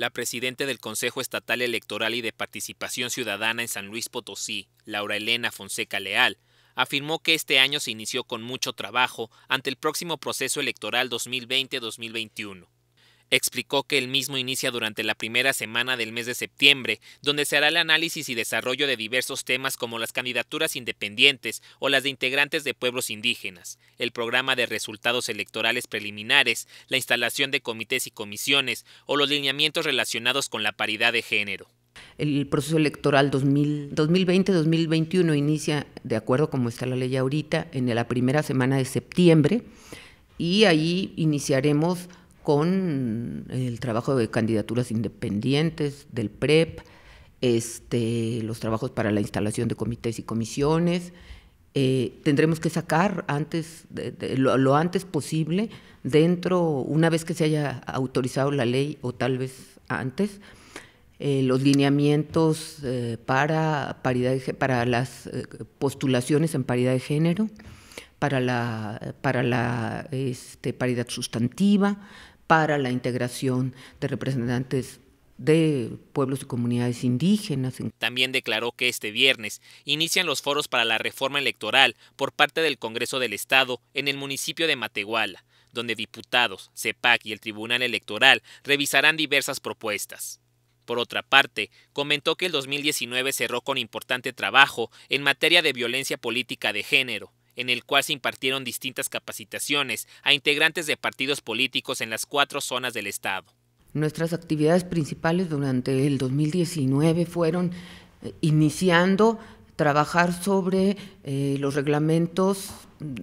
La presidenta del Consejo Estatal Electoral y de Participación Ciudadana en San Luis Potosí, Laura Elena Fonseca Leal, afirmó que este año se inició con mucho trabajo ante el próximo proceso electoral 2020-2021. Explicó que el mismo inicia durante la primera semana del mes de septiembre, donde se hará el análisis y desarrollo de diversos temas como las candidaturas independientes o las de integrantes de pueblos indígenas, el programa de resultados electorales preliminares, la instalación de comités y comisiones o los lineamientos relacionados con la paridad de género. El proceso electoral 2020-2021 inicia, de acuerdo como está la ley ahorita, en la primera semana de septiembre y ahí iniciaremos con el trabajo de candidaturas independientes del PREP, e este, los trabajos para la instalación de comités y comisiones. Eh, tendremos que sacar antes, lo, antes posible, dentro, una vez que se haya autorizado la ley o tal vez antes, eh, los lineamientos eh, para, paridad para las postulaciones en paridad de género, para la, para la este, paridad sustantiva, para la integración de representantes de pueblos y comunidades indígenas. También declaró que este viernes inician los foros para la reforma electoral por parte del Congreso del Estado en el municipio de Matehuala, donde diputados, CEPAC y el Tribunal Electoral revisarán diversas propuestas. Por otra parte, comentó que el 2019 cerró con importante trabajo en materia de violencia política de género, en el cual se impartieron distintas capacitaciones a integrantes de partidos políticos en las cuatro zonas del Estado. Nuestras actividades principales durante el 2019 fueron eh, iniciando trabajar sobre eh, los reglamentos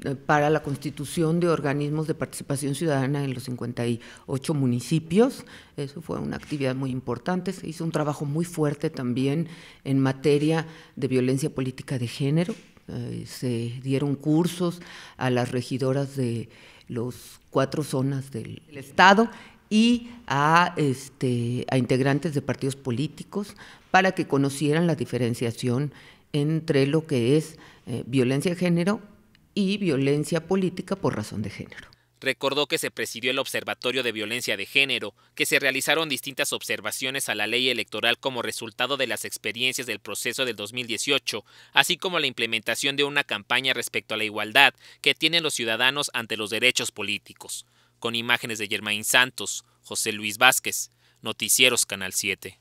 eh, para la constitución de organismos de participación ciudadana en los 58 municipios. Eso fue una actividad muy importante. Se hizo un trabajo muy fuerte también en materia de violencia política de género, eh, se dieron cursos a las regidoras de las cuatro zonas del Estado y este, a, integrantes de partidos políticos para que conocieran la diferenciación entre lo que es eh, violencia de género y violencia política por razón de género. Recordó que se presidió el Observatorio de Violencia de Género, que se realizaron distintas observaciones a la ley electoral como resultado de las experiencias del proceso del 2018, así como la implementación de una campaña respecto a la igualdad que tienen los ciudadanos ante los derechos políticos. Con imágenes de Germain Santos, José Luis Vázquez, Noticieros Canal 7.